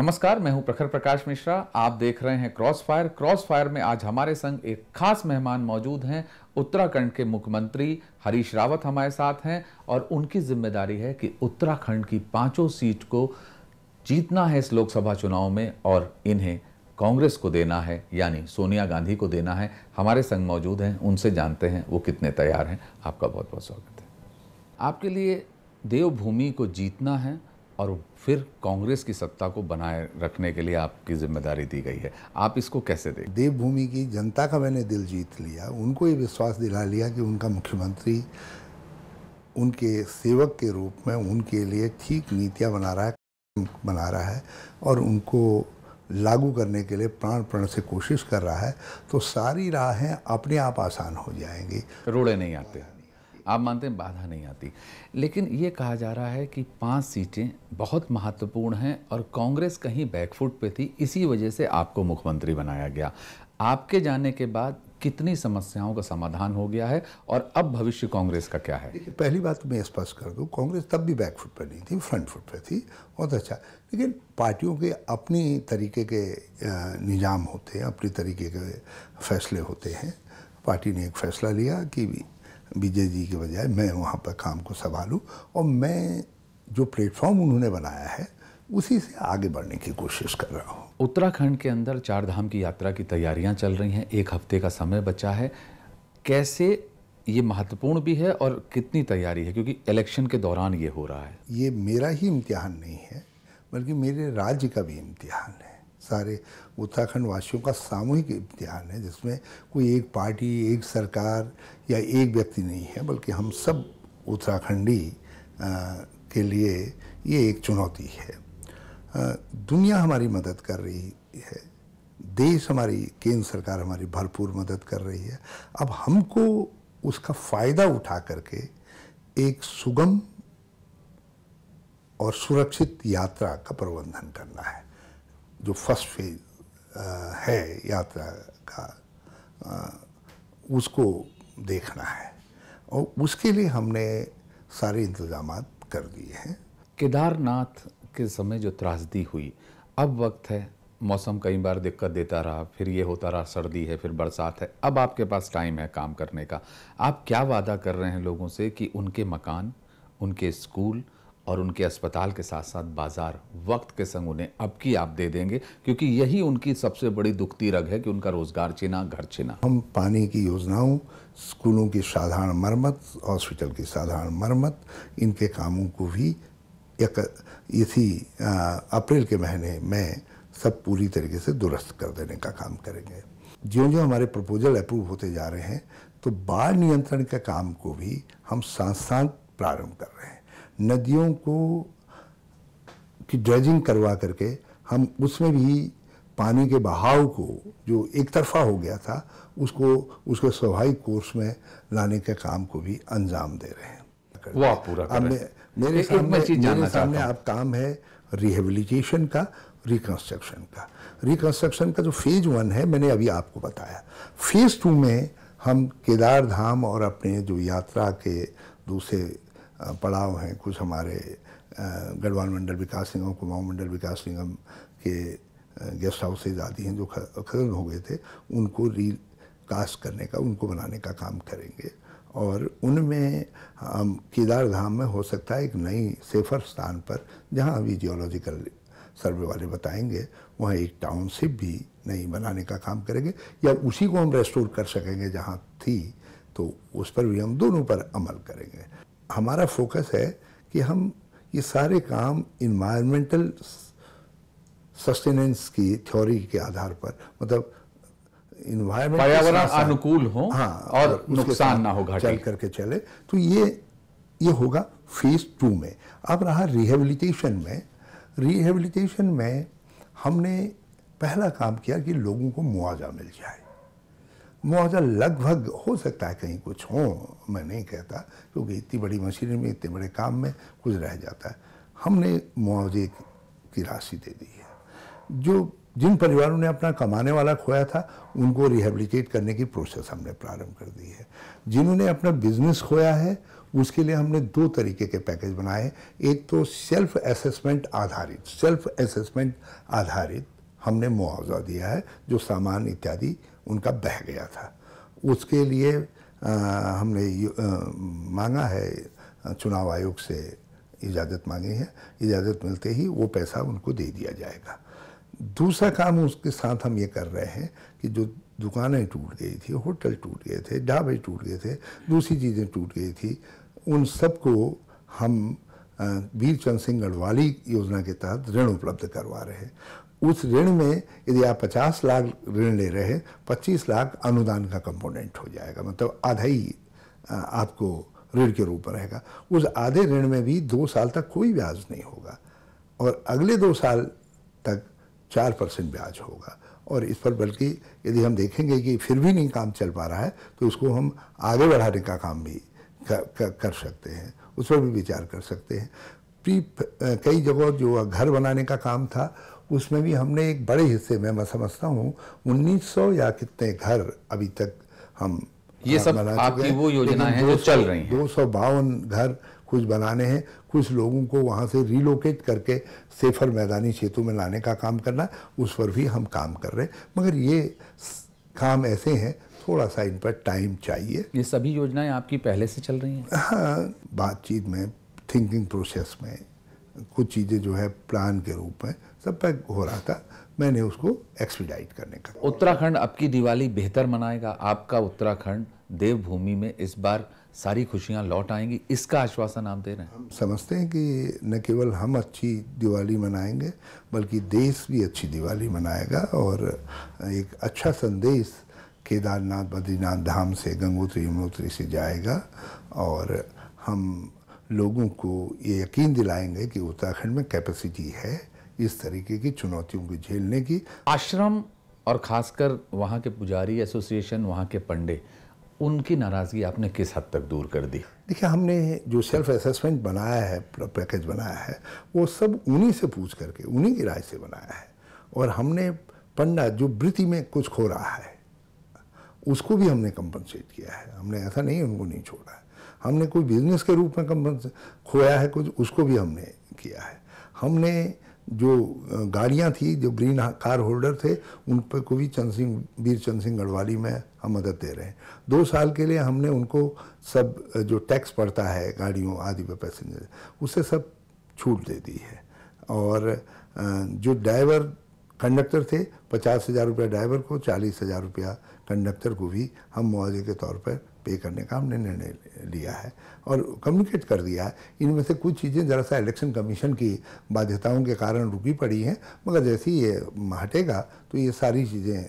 नमस्कार मैं हूं प्रखर प्रकाश मिश्रा आप देख रहे हैं क्रॉस फायर क्रॉस फायर में आज हमारे संग एक खास मेहमान मौजूद हैं उत्तराखंड के मुख्यमंत्री हरीश रावत हमारे साथ हैं और उनकी जिम्मेदारी है कि उत्तराखंड की पांचों सीट को जीतना है इस लोकसभा चुनाव में और इन्हें कांग्रेस को देना है यानी सोनिया गांधी को देना है हमारे संग मौजूद हैं उनसे जानते हैं वो कितने तैयार हैं आपका बहुत बहुत स्वागत है आपके लिए देवभूमि को जीतना है और फिर कांग्रेस की सत्ता को बनाए रखने के लिए आपकी जिम्मेदारी दी गई है आप इसको कैसे दें देवभूमि की जनता का मैंने दिल जीत लिया उनको ये विश्वास दिला लिया कि उनका मुख्यमंत्री उनके सेवक के रूप में उनके लिए ठीक नीतियाँ बना रहा है बना रहा है और उनको लागू करने के लिए प्राण प्रण से कोशिश कर रहा है तो सारी राहें अपने आप आसान हो जाएंगी रोड़े नहीं आते हैं आप मानते हैं बाधा नहीं आती लेकिन ये कहा जा रहा है कि पांच सीटें बहुत महत्वपूर्ण हैं और कांग्रेस कहीं बैकफुट पे थी इसी वजह से आपको मुख्यमंत्री बनाया गया आपके जाने के बाद कितनी समस्याओं का समाधान हो गया है और अब भविष्य कांग्रेस का क्या है पहली बात तो मैं स्पष्ट कर दूं कांग्रेस तब भी बैकफुट पर नहीं थी फ्रंट फुट पर थी बहुत अच्छा लेकिन पार्टियों के अपनी तरीके के निजाम होते हैं अपनी तरीके के फैसले होते हैं पार्टी ने एक फैसला लिया कि विजय जी के बजाय मैं वहाँ पर काम को संभालूँ और मैं जो प्लेटफॉर्म उन्होंने बनाया है उसी से आगे बढ़ने की कोशिश कर रहा हूँ उत्तराखंड के अंदर चार धाम की यात्रा की तैयारियाँ चल रही हैं एक हफ्ते का समय बचा है कैसे ये महत्वपूर्ण भी है और कितनी तैयारी है क्योंकि इलेक्शन के दौरान ये हो रहा है ये मेरा ही इम्तिहान नहीं है बल्कि मेरे राज्य का भी इम्तिहान है सारे उत्तराखंड वासियों का सामूहिक इम्तिहान है जिसमें कोई एक पार्टी एक सरकार या एक व्यक्ति नहीं है बल्कि हम सब उत्तराखंडी के लिए ये एक चुनौती है दुनिया हमारी मदद कर रही है देश हमारी केंद्र सरकार हमारी भरपूर मदद कर रही है अब हमको उसका फ़ायदा उठा करके एक सुगम और सुरक्षित यात्रा का प्रबंधन करना है जो फर्स्ट फेज है यात्रा का उसको देखना है और उसके लिए हमने सारे इंतजाम कर दिए हैं केदारनाथ के समय जो त्रासदी हुई अब वक्त है मौसम कई बार दिक्कत देता रहा फिर ये होता रहा सर्दी है फिर बरसात है अब आपके पास टाइम है काम करने का आप क्या वादा कर रहे हैं लोगों से कि उनके मकान उनके स्कूल और उनके अस्पताल के साथ साथ बाजार वक्त के संग उन्हें अब की आप दे देंगे क्योंकि यही उनकी सबसे बड़ी दुखती रग है कि उनका रोजगार छिना घर छिना हम पानी की योजनाओं स्कूलों की साधारण मरम्मत हॉस्पिटल की साधारण मरम्मत इनके कामों को भी एक इसी अप्रैल के महीने में सब पूरी तरीके से दुरुस्त कर देने का काम करेंगे जो जो हमारे प्रपोजल अप्रूव होते जा रहे हैं तो बाढ़ नियंत्रण के काम को भी हम सांस प्रारंभ कर रहे हैं नदियों को की ड्रेजिंग करवा करके हम उसमें भी पानी के बहाव को जो एक तरफा हो गया था उसको उसके स्वाभाविक कोर्स में लाने के काम को भी अंजाम दे रहे हैं वाह पूरा अब मेरे सामने मेरे सामने आप काम है रिहेबिलिटेशन का रिकन्स्ट्रक्शन का रिकन्स्ट्रक्शन का जो फेज वन है मैंने अभी आपको बताया फेज टू में हम केदारधाम और अपने जो यात्रा के दूसरे पड़ाव हैं कुछ हमारे गढ़वाल मंडल विकास निगम कुमाऊँ मंडल विकास निगम के गेस्ट हाउसेज आदि हैं जो खत्म हो गए थे उनको री कास्ट करने का उनको बनाने का काम करेंगे और उनमें हम केदार धाम में हो सकता है एक नई सेफर स्थान पर जहाँ अभी जियोलॉजिकल सर्वे वाले बताएंगे वहाँ एक टाउनशिप भी नहीं बनाने का काम करेंगे या उसी को हम रेस्टोर कर सकेंगे जहाँ थी तो उस पर भी हम दोनों पर अमल करेंगे हमारा फोकस है कि हम ये सारे काम इन्वायरमेंटल सस्टेनेंस की थ्योरी के आधार पर मतलब इन्वायरमेंट पर्यावरण अनुकूल हो हाँ और नुकसान ना हो चल करके चले तो ये ये होगा फेज टू में अब रहा रिहेबिलिटेशन में रिहेबिलिटेशन में हमने पहला काम किया कि लोगों को मुआवजा मिल जाए मुआवजा लगभग हो सकता है कहीं कुछ हो मैं नहीं कहता क्योंकि इतनी बड़ी मशीनरी में इतने बड़े काम में कुछ रह जाता है हमने मुआवजे की राशि दे दी है जो जिन परिवारों ने अपना कमाने वाला खोया था उनको रिहेबिलिटेट करने की प्रोसेस हमने प्रारंभ कर दी है जिन्होंने अपना बिजनेस खोया है उसके लिए हमने दो तरीके के पैकेज बनाए एक तो सेल्फ असेसमेंट आधारित सेल्फ असेसमेंट आधारित हमने मुआवजा दिया है जो सामान इत्यादि उनका बह गया था उसके लिए आ, हमने आ, मांगा है चुनाव आयोग से इजाज़त मांगी है इजाज़त मिलते ही वो पैसा उनको दे दिया जाएगा दूसरा काम उसके साथ हम ये कर रहे हैं कि जो दुकानें टूट गई थी होटल टूट गए थे ढाबे टूट गए थे दूसरी चीज़ें टूट गई थी उन सबको हम वीर चंद सिंह गढ़वाली योजना के तहत ऋण उपलब्ध करवा रहे हैं उस ऋण में यदि आप 50 लाख ऋण ले रहे हैं 25 लाख अनुदान का कंपोनेंट हो जाएगा मतलब आधा ही आपको ऋण के रूप में रहेगा उस आधे ऋण में भी दो साल तक कोई ब्याज नहीं होगा और अगले दो साल तक चार परसेंट ब्याज होगा और इस पर बल्कि यदि हम देखेंगे कि फिर भी नहीं काम चल पा रहा है तो उसको हम आगे बढ़ाने का काम भी कर, कर, कर सकते हैं उस पर भी विचार कर सकते हैं प्री कई जगह जो घर बनाने का काम था उसमें भी हमने एक बड़े हिस्से में मैं समझता हूँ उन्नीस या कितने घर अभी तक हम ये सब आपकी वो योजना है जो चल रही है दो सौ बावन घर कुछ बनाने हैं कुछ लोगों को वहाँ से रिलोकेट करके सेफर मैदानी क्षेत्रों में लाने का काम करना उस पर भी हम काम कर रहे हैं मगर ये काम ऐसे हैं थोड़ा सा इन पर टाइम चाहिए ये सभी योजनाएं आपकी पहले से चल रही हैं हाँ बातचीत में थिंकिंग प्रोसेस में कुछ चीज़ें जो है प्लान के रूप में सब पैक हो रहा था मैंने उसको एक्सपीडाइट करने का उत्तराखंड अब की दिवाली बेहतर मनाएगा आपका उत्तराखंड देवभूमि में इस बार सारी खुशियां लौट आएंगी इसका आश्वासन आप दे रहे हैं हम समझते हैं कि न केवल हम अच्छी दिवाली मनाएंगे बल्कि देश भी अच्छी दिवाली मनाएगा और एक अच्छा संदेश केदारनाथ बद्रीनाथ धाम से गंगोत्री यमुनोत्री से जाएगा और हम लोगों को ये यकीन दिलाएंगे कि उत्तराखंड में कैपेसिटी है इस तरीके की चुनौतियों को झेलने की आश्रम और खासकर वहाँ के पुजारी एसोसिएशन वहाँ के पंडे उनकी नाराज़गी आपने किस हद तक दूर कर दी देखिए हमने जो सेल्फ असेसमेंट बनाया है पैकेज बनाया है वो सब उन्हीं से पूछ करके उन्हीं की राय से बनाया है और हमने पंडा जो वृत्ति में कुछ खो रहा है उसको भी हमने कंपनसेट किया है हमने ऐसा नहीं उनको नहीं छोड़ा है हमने कोई बिजनेस के रूप में कंपन खोया है कुछ उसको भी हमने किया है हमने जो गाड़ियाँ थी जो ग्रीन कार होल्डर थे उन पर को भी चंद सिंह वीर चंद सिंह गढ़वाली में हम मदद दे रहे हैं दो साल के लिए हमने उनको सब जो टैक्स पड़ता है गाड़ियों आदि पर पैसेंजर उसे सब छूट दे दी है और जो ड्राइवर कंडक्टर थे पचास हज़ार रुपया ड्राइवर को चालीस हज़ार रुपया कंडक्टर को भी हम मुआवजे के तौर पर पे करने का हमने निर्णय लिया है और कम्युनिकेट कर दिया है इनमें से कुछ चीज़ें ज़रा सा इलेक्शन कमीशन की बाध्यताओं के कारण रुकी पड़ी हैं मगर जैसे ही ये हटेगा तो ये सारी चीज़ें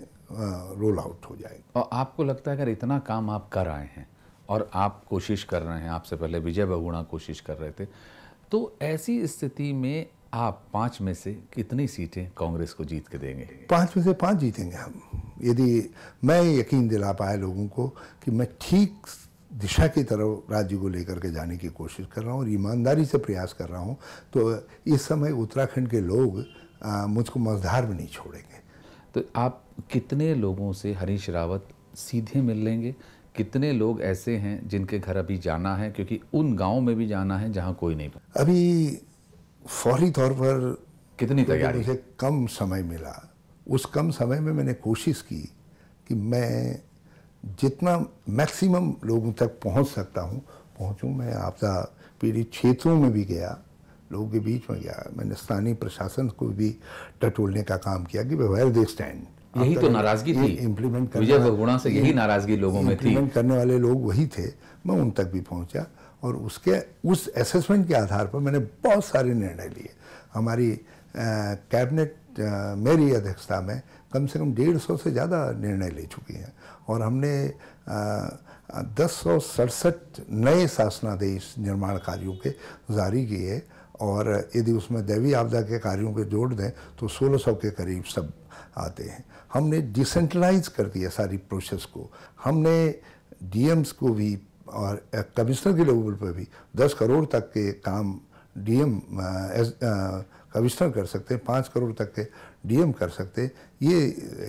रोल आउट हो जाएगी और आपको लगता है अगर इतना काम आप कर आए हैं और आप कोशिश कर रहे हैं आपसे पहले विजय बगुणा कोशिश कर रहे थे तो ऐसी स्थिति में आप पाँच में से कितनी सीटें कांग्रेस को जीत के देंगे पाँच में से पाँच जीतेंगे हम यदि मैं यकीन दिला पाया लोगों को कि मैं ठीक दिशा की तरफ राज्य को लेकर के जाने की कोशिश कर रहा हूँ और ईमानदारी से प्रयास कर रहा हूँ तो इस समय उत्तराखंड के लोग मुझको मजधार में नहीं छोड़ेंगे तो आप कितने लोगों से हरीश रावत सीधे मिल लेंगे कितने लोग ऐसे हैं जिनके घर अभी जाना है क्योंकि उन गाँव में भी जाना है जहाँ कोई नहीं अभी फौरी तौर पर कितनी तो तैयारी मुझे कम समय मिला उस कम समय में मैंने कोशिश की कि मैं जितना मैक्सिमम लोगों तक पहुंच सकता हूं पहुंचूं मैं आपदा पीड़ित क्षेत्रों में भी गया लोगों के बीच में गया मैंने स्थानीय प्रशासन को भी टटोलने का काम किया कि वेयर दे स्टैंड यही तो नाराजगी थी इम्प्लीमेंट विजय भगुणा से यही नाराजगी लोगों में थी इम्प्लीमेंट करने वाले लोग वही थे मैं उन तक भी पहुंचा और उसके उस असेसमेंट के आधार पर मैंने बहुत सारे निर्णय लिए हमारी कैबिनेट मेरी अध्यक्षता में कम से कम डेढ़ सौ से ज़्यादा निर्णय ले चुकी हैं और हमने दस सौ सड़सठ नए शासनादेश निर्माण कार्यों के जारी किए और यदि उसमें दैवी आपदा के कार्यों के जोड़ दें तो 1600 के करीब सब आते हैं हमने डिसेंट्रलाइज कर दिया सारी प्रोसेस को हमने डीएम्स को भी और कमिश्नर के लेवल पर भी 10 करोड़ तक के काम डीएम एस कमिश्नर कर सकते हैं पाँच करोड़ तक के डीएम कर सकते ये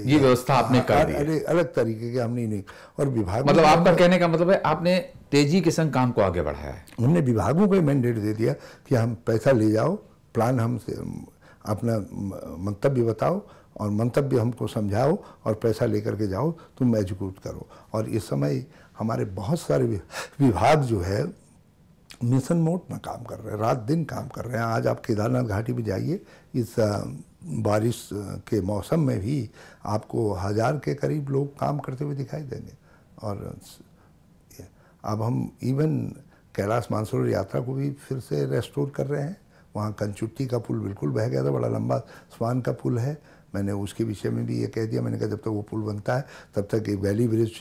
ये व्यवस्था आपने हाँ, कर हाँ, दी अरे अलग तरीके के हमने नहीं और विभाग मतलब आपका कहने का मतलब है आपने तेजी के संग काम को आगे बढ़ाया है हमने विभागों को मैंडेट दे दिया कि हम पैसा ले जाओ प्लान हम अपना मंतव्य बताओ और मंतव्य हमको समझाओ और पैसा लेकर के जाओ तुम एग्जीक्यूट करो और इस समय हमारे बहुत सारे विभाग जो है मिशन मोड में काम कर रहे हैं रात दिन काम कर रहे हैं आज आप केदारनाथ घाटी में जाइए इस बारिश के मौसम में भी आपको हज़ार के करीब लोग काम करते हुए दिखाई देंगे और अब हम इवन कैलाश मानसरोवर यात्रा को भी फिर से रेस्टोर कर रहे हैं वहाँ कंचुट्टी का पुल बिल्कुल बह गया था बड़ा लंबा स्वान का पुल है मैंने उसके विषय में भी ये कह दिया मैंने कहा जब तक वो पुल बनता है तब तक ये वैली ब्रिज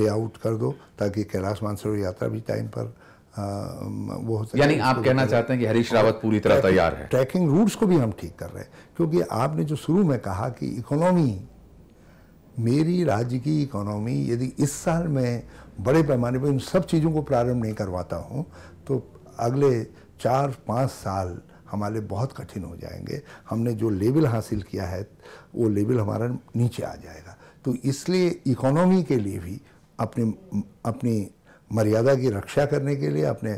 लेआउट कर दो ताकि कैलाश मानसरोवर यात्रा भी टाइम पर वो होता यानी आप कहना चाहते हैं कि हरीश रावत पूरी तरह तैयार है ट्रैकिंग रूट्स को भी हम ठीक कर रहे हैं क्योंकि आपने जो शुरू में कहा कि इकोनॉमी मेरी राज्य की इकोनॉमी यदि इस साल में बड़े पैमाने पर इन सब चीज़ों को प्रारंभ नहीं करवाता हूँ तो अगले चार पाँच साल हमारे बहुत कठिन हो जाएंगे हमने जो लेवल हासिल किया है वो लेवल हमारा नीचे आ जाएगा तो इसलिए इकोनॉमी के लिए भी अपने अपनी मर्यादा की रक्षा करने के लिए अपने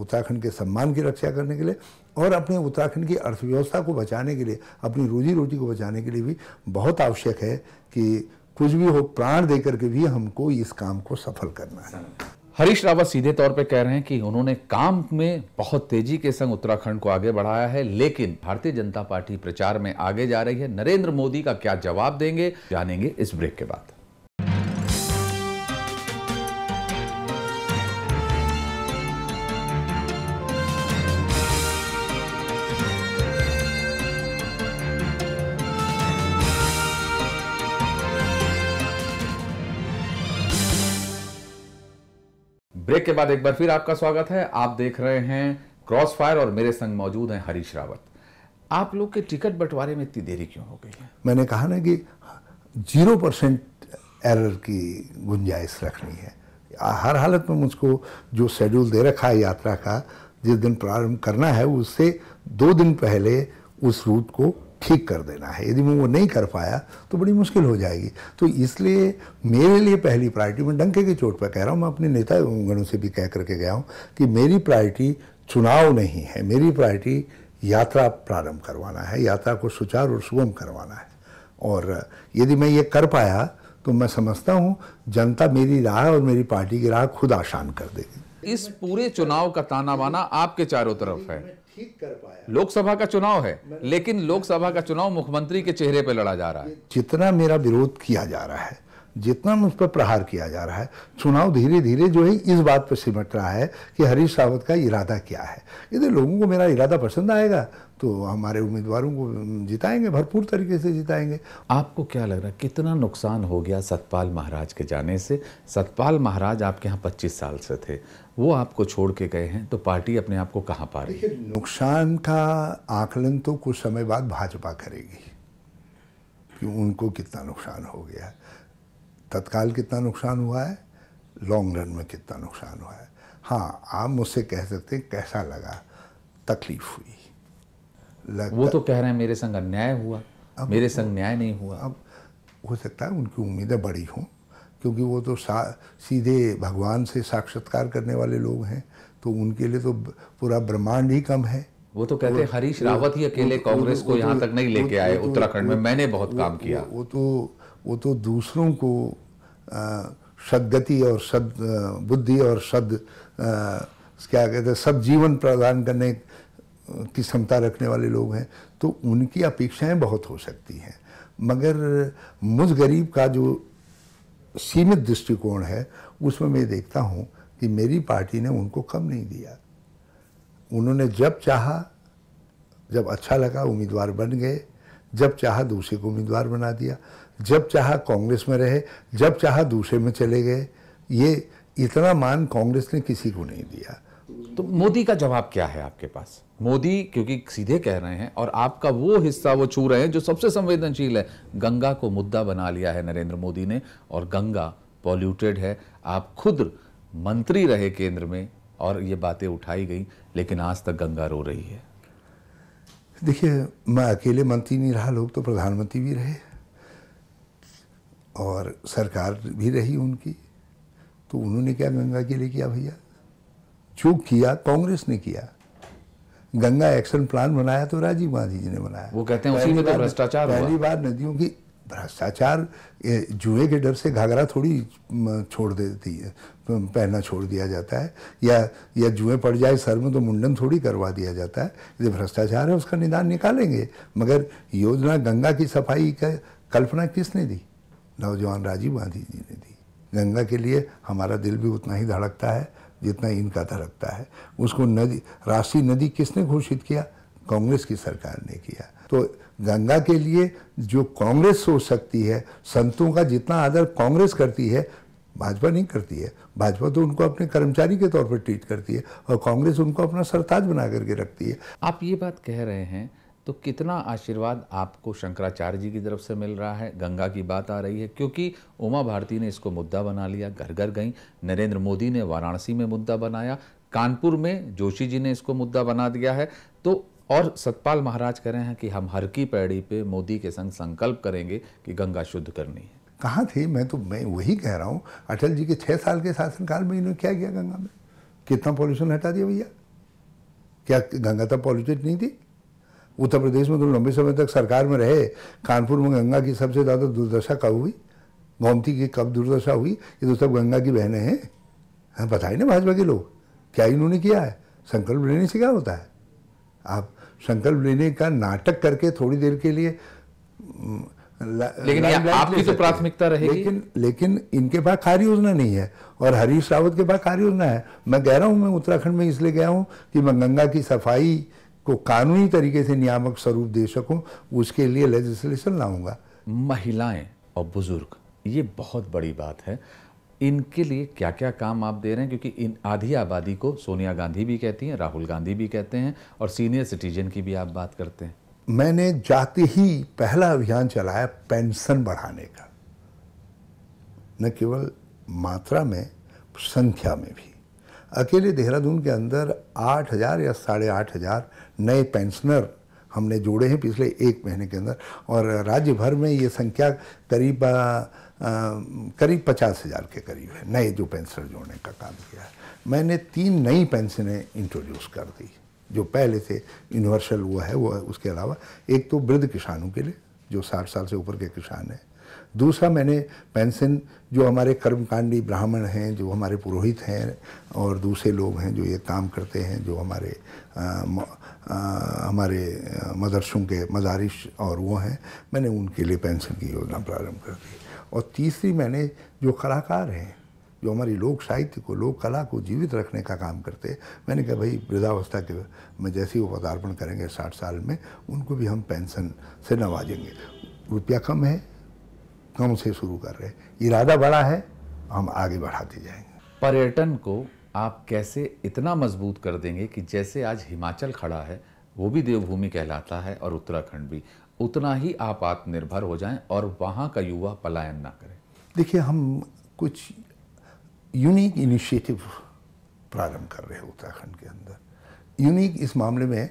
उत्तराखंड के सम्मान की रक्षा करने के लिए और अपने उत्तराखंड की अर्थव्यवस्था को बचाने के लिए अपनी रोजी रोटी को बचाने के लिए भी बहुत आवश्यक है कि कुछ भी हो प्राण देकर के भी हमको इस काम को सफल करना है हरीश रावत सीधे तौर पर कह रहे हैं कि उन्होंने काम में बहुत तेजी के संग उत्तराखंड को आगे बढ़ाया है लेकिन भारतीय जनता पार्टी प्रचार में आगे जा रही है नरेंद्र मोदी का क्या जवाब देंगे जानेंगे इस ब्रेक के बाद ब्रेक के बाद एक बार फिर आपका स्वागत है आप देख रहे हैं क्रॉस फायर और मेरे संग मौजूद हैं हरीश रावत आप लोग के टिकट बंटवारे में इतनी देरी क्यों हो गई है मैंने कहा ना कि जीरो परसेंट एरर की गुंजाइश रखनी है हर हालत में मुझको जो शेड्यूल दे रखा है यात्रा का जिस दिन प्रारंभ करना है उससे दो दिन पहले उस रूट को ठीक कर देना है यदि मैं वो नहीं कर पाया तो बड़ी मुश्किल हो जाएगी तो इसलिए मेरे लिए पहली प्रायोरिटी मैं डंके की चोट पर कह रहा हूँ मैं अपने नेता गणों से भी कह करके गया हूँ कि मेरी प्रायोरिटी चुनाव नहीं है मेरी प्रायोरिटी यात्रा प्रारंभ करवाना है यात्रा को सुचारू और सुगम करवाना है और यदि मैं ये कर पाया तो मैं समझता हूँ जनता मेरी राह और मेरी पार्टी की राह खुद आसान कर देगी इस पूरे चुनाव का ताना बाना आपके चारों तरफ है ठीक कर पाया लोकसभा का चुनाव है लेकिन लोकसभा का चुनाव मुख्यमंत्री के चेहरे पर लड़ा जा रहा है जितना मेरा विरोध किया जा रहा है जितना मुझ पर प्रहार किया जा रहा है चुनाव धीरे धीरे जो है इस बात पर सिमट रहा है कि हरीश रावत का इरादा क्या है यदि लोगों को मेरा इरादा पसंद आएगा तो हमारे उम्मीदवारों को जिताएंगे भरपूर तरीके से जिताएंगे आपको क्या लग रहा है कितना नुकसान हो गया सतपाल महाराज के जाने से सतपाल महाराज आपके यहाँ पच्चीस साल से थे वो आपको छोड़ के गए हैं तो पार्टी अपने आप को कहाँ पा रही है नुकसान का आकलन तो कुछ समय बाद भाजपा करेगी कि उनको कितना नुकसान हो गया है तत्काल कितना नुकसान हुआ है लॉन्ग रन में कितना नुकसान हुआ है हाँ आप मुझसे कह सकते हैं कैसा लगा तकलीफ हुई लगता, वो तो कह रहे हैं मेरे संग अन्याय हुआ अब मेरे संग न्याय नहीं हुआ अब हो सकता है उनकी उम्मीदें बड़ी हों क्योंकि वो तो सीधे भगवान से साक्षात्कार करने वाले लोग हैं तो उनके लिए तो पूरा ब्रह्मांड ही कम है वो तो कहते हैं हरीश रावत ही अकेले कांग्रेस को यहाँ तक नहीं लेके आए उत्तराखंड में मैंने बहुत काम किया वो तो वो तो दूसरों को सदगति और सद बुद्धि और सद क्या कहते हैं सब जीवन प्रदान करने की क्षमता रखने वाले लोग हैं तो उनकी अपेक्षाएं बहुत हो सकती हैं मगर मुझ गरीब का जो सीमित दृष्टिकोण है उसमें मैं देखता हूँ कि मेरी पार्टी ने उनको कम नहीं दिया उन्होंने जब चाहा जब अच्छा लगा उम्मीदवार बन गए जब चाहा दूसरे को उम्मीदवार बना दिया जब चाहा कांग्रेस में रहे जब चाहा दूसरे में चले गए ये इतना मान कांग्रेस ने किसी को नहीं दिया तो मोदी का जवाब क्या है आपके पास मोदी क्योंकि सीधे कह रहे हैं और आपका वो हिस्सा वो छू रहे हैं जो सबसे संवेदनशील है गंगा को मुद्दा बना लिया है नरेंद्र मोदी ने और गंगा पॉल्यूटेड है आप खुद मंत्री रहे केंद्र में और ये बातें उठाई गई लेकिन आज तक गंगा रो रही है देखिए मैं अकेले मंत्री नहीं रहा लोग तो प्रधानमंत्री भी रहे और सरकार भी रही उनकी तो उन्होंने क्या गंगा के लिए किया भैया जो किया कांग्रेस ने किया गंगा एक्शन प्लान बनाया तो राजीव गांधी जी ने बनाया वो कहते हैं उसी में तो भ्रष्टाचार पहली बार नदियों की भ्रष्टाचार जुए के डर से घाघरा थोड़ी छोड़ देती है पहनना छोड़ दिया जाता है या या जुए पड़ जाए सर में तो मुंडन थोड़ी करवा दिया जाता है यदि भ्रष्टाचार है उसका निदान निकालेंगे मगर योजना गंगा की सफाई का कल्पना किसने दी नौजवान राजीव गांधी जी ने दी गंगा के लिए हमारा दिल भी उतना ही धड़कता है जितना इनका धड़कता है उसको नदी राष्ट्रीय नदी किसने घोषित किया कांग्रेस की सरकार ने किया तो गंगा के लिए जो कांग्रेस सोच सकती है संतों का जितना आदर कांग्रेस करती है भाजपा नहीं करती है भाजपा तो उनको अपने कर्मचारी के तौर पर ट्रीट करती है और कांग्रेस उनको अपना सरताज बना करके रखती है आप ये बात कह रहे हैं तो कितना आशीर्वाद आपको शंकराचार्य जी की तरफ से मिल रहा है गंगा की बात आ रही है क्योंकि उमा भारती ने इसको मुद्दा बना लिया घर घर गई नरेंद्र मोदी ने वाराणसी में मुद्दा बनाया कानपुर में जोशी जी ने इसको मुद्दा बना दिया है तो और सतपाल महाराज कह रहे हैं कि हम हर की पैड़ी पे मोदी के संग संकल्प करेंगे कि गंगा शुद्ध करनी है कहाँ थी मैं तो मैं वही कह रहा हूँ अटल जी के छः साल के शासनकाल में इन्होंने क्या किया गंगा में कितना पॉल्यूशन हटा दिया भैया क्या गंगा तब पॉल्यूटेड नहीं थी उत्तर प्रदेश में तो लंबे समय तक सरकार में रहे कानपुर में गंगा की सबसे ज़्यादा दुर्दशा कब हुई गोमती की कब दुर्दशा हुई ये तो सब गंगा की बहनें हैं हाँ बताए ना भाजपा के लोग क्या इन्होंने किया है संकल्प लेने से क्या होता है आप संकल्प लेने का नाटक करके थोड़ी देर के लिए लेकिन आपकी तो प्राथमिकता रहेगी लेकिन लेकिन इनके पास कार्य योजना नहीं है और हरीश रावत के पास कार्य योजना है मैं कह रहा हूँ मैं उत्तराखंड में इसलिए गया हूँ कि मैं गंगा की सफाई को कानूनी तरीके से नियामक स्वरूप दे सकूं उसके लिए लेजिस्लेशन लाऊंगा महिलाएं और बुजुर्ग ये बहुत बड़ी बात है इनके लिए क्या क्या काम आप दे रहे हैं क्योंकि इन आधी आबादी को सोनिया गांधी भी कहती हैं राहुल गांधी भी कहते हैं और सीनियर सिटीजन की भी आप बात करते हैं मैंने जाते ही पहला अभियान चलाया पेंशन बढ़ाने का न केवल मात्रा में संख्या में भी अकेले देहरादून के अंदर आठ हज़ार या साढ़े आठ हज़ार नए पेंशनर हमने जोड़े हैं पिछले एक महीने के अंदर और राज्य भर में ये संख्या करीब करीब पचास हज़ार के करीब है नए जो पेंशनर जोड़ने का काम किया है मैंने तीन नई पेंशनें इंट्रोड्यूस कर दी जो पहले से यूनिवर्सल वो है वो उसके अलावा एक तो वृद्ध किसानों के लिए जो साठ साल से ऊपर के किसान हैं दूसरा मैंने पेंशन जो हमारे कर्मकांडी ब्राह्मण हैं जो हमारे पुरोहित हैं और दूसरे लोग हैं जो ये काम करते हैं जो हमारे आ, म, आ, हमारे मदरसों के मदारिश और वो हैं मैंने उनके लिए पेंशन की योजना प्रारंभ कर दी और तीसरी मैंने जो कलाकार हैं जो हमारी लोक साहित्य को लोक कला को जीवित रखने का काम करते मैंने कहा भाई वृद्धावस्था के में जैसे ही वो पदार्पण करेंगे साठ साल में उनको भी हम पेंशन से नवाजेंगे रुपया कम है कम से शुरू कर रहे हैं इरादा बड़ा है हम आगे बढ़ाते जाएंगे पर्यटन को आप कैसे इतना मजबूत कर देंगे कि जैसे आज हिमाचल खड़ा है वो भी देवभूमि कहलाता है और उत्तराखंड भी उतना ही आप आत्मनिर्भर हो जाएं और वहाँ का युवा पलायन ना करें देखिए हम कुछ यूनिक इनिशिएटिव प्रारंभ कर रहे हैं उत्तराखंड के अंदर यूनिक इस मामले में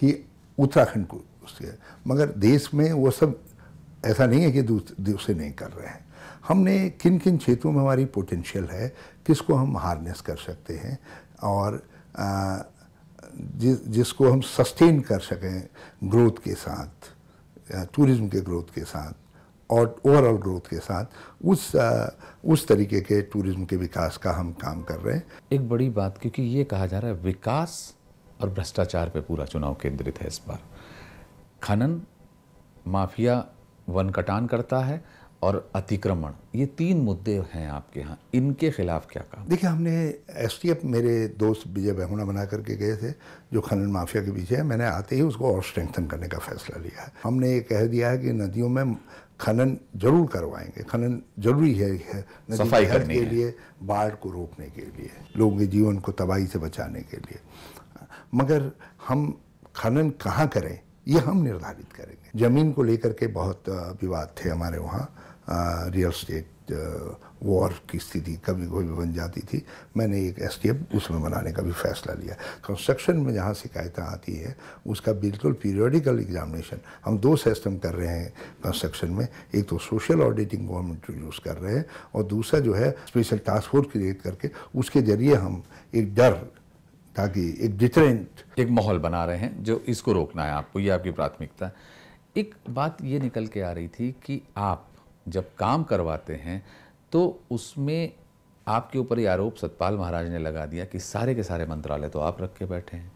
कि उत्तराखंड को उसके मगर देश में वो सब ऐसा नहीं है कि दूसरे नहीं कर रहे हैं हमने किन किन क्षेत्रों में हमारी पोटेंशियल है किसको हम हार्नेस कर सकते हैं और आ, जि, जिसको हम सस्टेन कर सकें ग्रोथ के साथ टूरिज्म के ग्रोथ के साथ और ओवरऑल ग्रोथ के साथ उस उस तरीके के टूरिज्म के विकास का हम काम कर रहे हैं एक बड़ी बात क्योंकि ये कहा जा रहा है विकास और भ्रष्टाचार पे पूरा चुनाव केंद्रित है इस बार खनन माफिया वन कटान करता है और अतिक्रमण ये तीन मुद्दे हैं आपके यहाँ इनके खिलाफ क्या काम देखिए हमने एस मेरे दोस्त विजय बहमुना बना करके गए थे जो खनन माफिया के पीछे है मैंने आते ही उसको और स्ट्रेंथन करने का फैसला लिया है हमने ये कह दिया है कि नदियों में खनन जरूर करवाएंगे खनन जरूरी है, है सफाई करने के लिए बाढ़ को रोकने के लिए लोगों के जीवन को तबाही से बचाने के लिए मगर हम खनन कहाँ करें ये हम निर्धारित करेंगे ज़मीन को लेकर के बहुत विवाद थे हमारे वहाँ रियल स्टेट वॉर की स्थिति कभी कोई भी बन जाती थी मैंने एक एस उसमें बनाने का भी फैसला लिया कंस्ट्रक्शन में जहाँ शिकायतें आती है उसका बिल्कुल पीरियडिकल एग्जामिनेशन हम दो सिस्टम कर रहे हैं कंस्ट्रक्शन में एक तो सोशल ऑडिटिंग गवर्नमेंट इंट्रोड्यूस कर रहे हैं और दूसरा जो है स्पेशल टास्क फोर्स क्रिएट करके उसके ज़रिए हम एक डर ताकि एक डिटरेंट एक माहौल बना रहे हैं जो इसको रोकना है आपको ये आपकी प्राथमिकता एक बात ये निकल के आ रही थी कि आप जब काम करवाते हैं तो उसमें आपके ऊपर ये आरोप सतपाल महाराज ने लगा दिया कि सारे के सारे मंत्रालय तो आप रख के बैठे हैं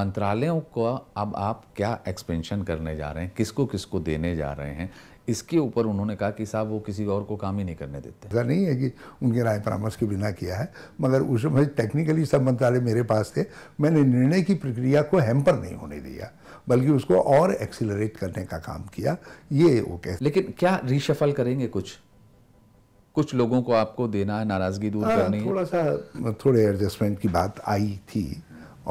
मंत्रालयों को अब आप क्या एक्सपेंशन करने जा रहे हैं किसको किसको देने जा रहे हैं इसके ऊपर उन्होंने कहा कि साहब वो किसी और को काम ही नहीं करने देते ऐसा नहीं है कि उनके राय परामर्श के बिना किया है मगर उस समय टेक्निकली सब मंत्रालय मेरे पास थे मैंने निर्णय की प्रक्रिया को हैम्पर नहीं होने दिया बल्कि उसको और एक्सिलरेट करने का काम किया ये वो कह लेकिन क्या रिशफल करेंगे कुछ कुछ लोगों को आपको देना है नाराजगी दूर हाँ, करनी थोड़ा सा थोड़े एडजस्टमेंट की बात आई थी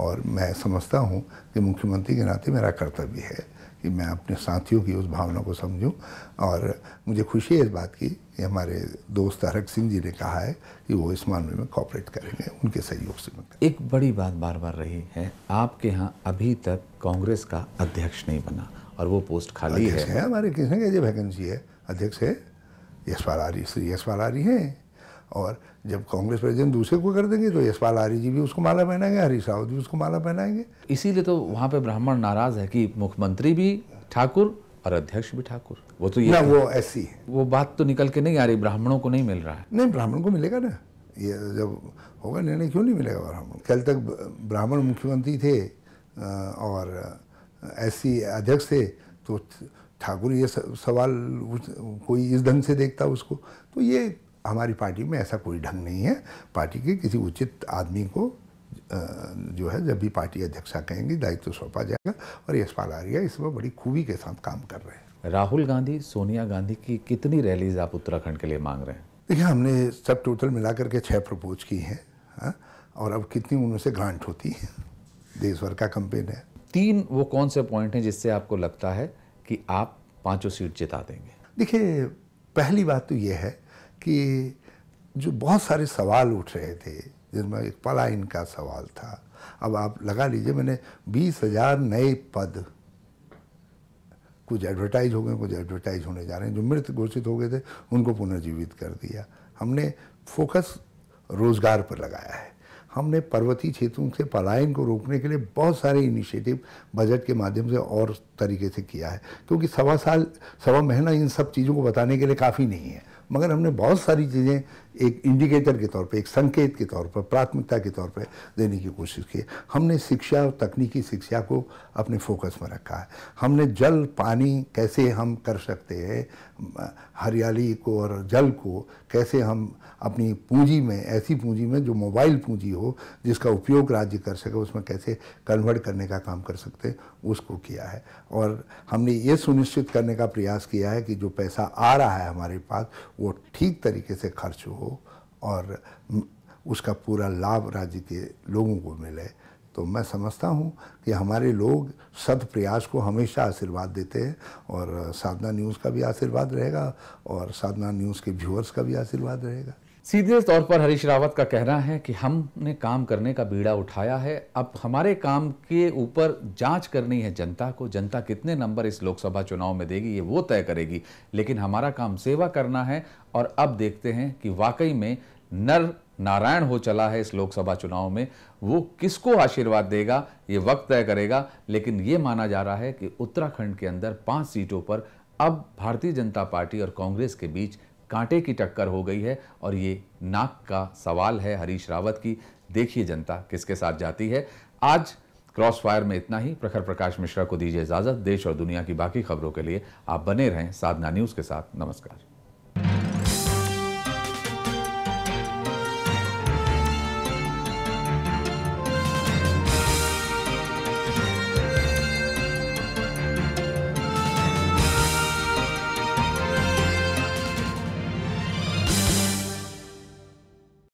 और मैं समझता हूँ कि मुख्यमंत्री के नाते मेरा कर्तव्य है कि मैं अपने साथियों की उस भावना को समझूं और मुझे खुशी है इस बात की कि हमारे दोस्त हरक सिंह जी ने कहा है कि वो इस मामले में कॉपरेट करेंगे उनके सहयोग से एक बड़ी बात बार बार रही है आपके यहाँ अभी तक कांग्रेस का अध्यक्ष नहीं बना और वो पोस्ट खाली है।, है हमारे किसने जी वैकेंसी है अध्यक्ष है यशवाल आर्य श्री यशवाल आर्य हैं और जब कांग्रेस प्रेसिडेंट दूसरे को कर देंगे तो यशपाल आर्य जी भी उसको माला पहनाएंगे हरीश रावत भी उसको माला पहनाएंगे इसीलिए तो वहाँ पे ब्राह्मण नाराज है कि मुख्यमंत्री भी ठाकुर और अध्यक्ष भी ठाकुर वो तो ये ना वो ऐसी है वो बात तो निकल के नहीं आ रही ब्राह्मणों को नहीं मिल रहा है नहीं ब्राह्मण को मिलेगा ना ये जब होगा निर्णय क्यों नहीं मिलेगा ब्राह्मण कल तक ब्राह्मण मुख्यमंत्री थे और ऐसी अध्यक्ष थे तो ठाकुर ये सवाल कोई इस ढंग से देखता उसको तो ये हमारी पार्टी में ऐसा कोई ढंग नहीं है पार्टी के किसी उचित आदमी को जो है जब भी पार्टी अध्यक्षा कहेंगी दायित्व तो सौंपा जाएगा और यशपाल आर्या इसमें बड़ी खूबी के साथ काम कर रहे हैं राहुल गांधी सोनिया गांधी की कितनी रैलीज आप उत्तराखंड के लिए मांग रहे हैं देखिए हमने सब टोटल मिलाकर के छः प्रपोज की हैं हाँ, और अब कितनी उनमें से ग्रांट होती है देश भर का कंपेन है तीन वो कौन से पॉइंट हैं जिससे आपको लगता है कि आप पाँचों सीट जिता देंगे देखिए पहली बात तो ये है कि जो बहुत सारे सवाल उठ रहे थे जिनमें एक पलायन का सवाल था अब आप लगा लीजिए मैंने बीस हजार नए पद कुछ एडवर्टाइज हो गए कुछ एडवर्टाइज होने जा रहे हैं जो मृत घोषित हो गए थे उनको पुनर्जीवित कर दिया हमने फोकस रोजगार पर लगाया है हमने पर्वतीय क्षेत्रों से पलायन को रोकने के लिए बहुत सारे इनिशिएटिव बजट के माध्यम से और तरीके से किया है क्योंकि सवा साल सवा महीना इन सब चीज़ों को बताने के लिए काफ़ी नहीं है मगर हमने बहुत सारी चीज़ें एक इंडिकेटर के तौर पे एक संकेत के तौर पर प्राथमिकता के तौर पे देने की कोशिश की हमने शिक्षा और तकनीकी शिक्षा को अपने फोकस में रखा है हमने जल पानी कैसे हम कर सकते हैं हरियाली को और जल को कैसे हम अपनी पूंजी में ऐसी पूंजी में जो मोबाइल पूंजी हो जिसका उपयोग राज्य कर सके उसमें कैसे कन्वर्ट करने का काम कर सकते हैं उसको किया है और हमने ये सुनिश्चित करने का प्रयास किया है कि जो पैसा आ रहा है हमारे पास वो ठीक तरीके से खर्च हो और उसका पूरा लाभ राज्य के लोगों को मिले तो मैं समझता हूँ कि हमारे लोग सद प्रयास को हमेशा आशीर्वाद देते हैं और साधना न्यूज़ का भी आशीर्वाद रहेगा और साधना न्यूज़ के व्यूअर्स का भी आशीर्वाद रहेगा सीधे तौर पर हरीश रावत का कहना है कि हमने काम करने का बीड़ा उठाया है अब हमारे काम के ऊपर जांच करनी है जनता को जनता कितने नंबर इस लोकसभा चुनाव में देगी ये वो तय करेगी लेकिन हमारा काम सेवा करना है और अब देखते हैं कि वाकई में नर नारायण हो चला है इस लोकसभा चुनाव में वो किसको आशीर्वाद देगा ये वक्त तय करेगा लेकिन ये माना जा रहा है कि उत्तराखंड के अंदर पांच सीटों पर अब भारतीय जनता पार्टी और कांग्रेस के बीच कांटे की टक्कर हो गई है और ये नाक का सवाल है हरीश रावत की देखिए जनता किसके साथ जाती है आज क्रॉस फायर में इतना ही प्रखर प्रकाश मिश्रा को दीजिए इजाजत देश और दुनिया की बाकी खबरों के लिए आप बने रहें साधना न्यूज के साथ नमस्कार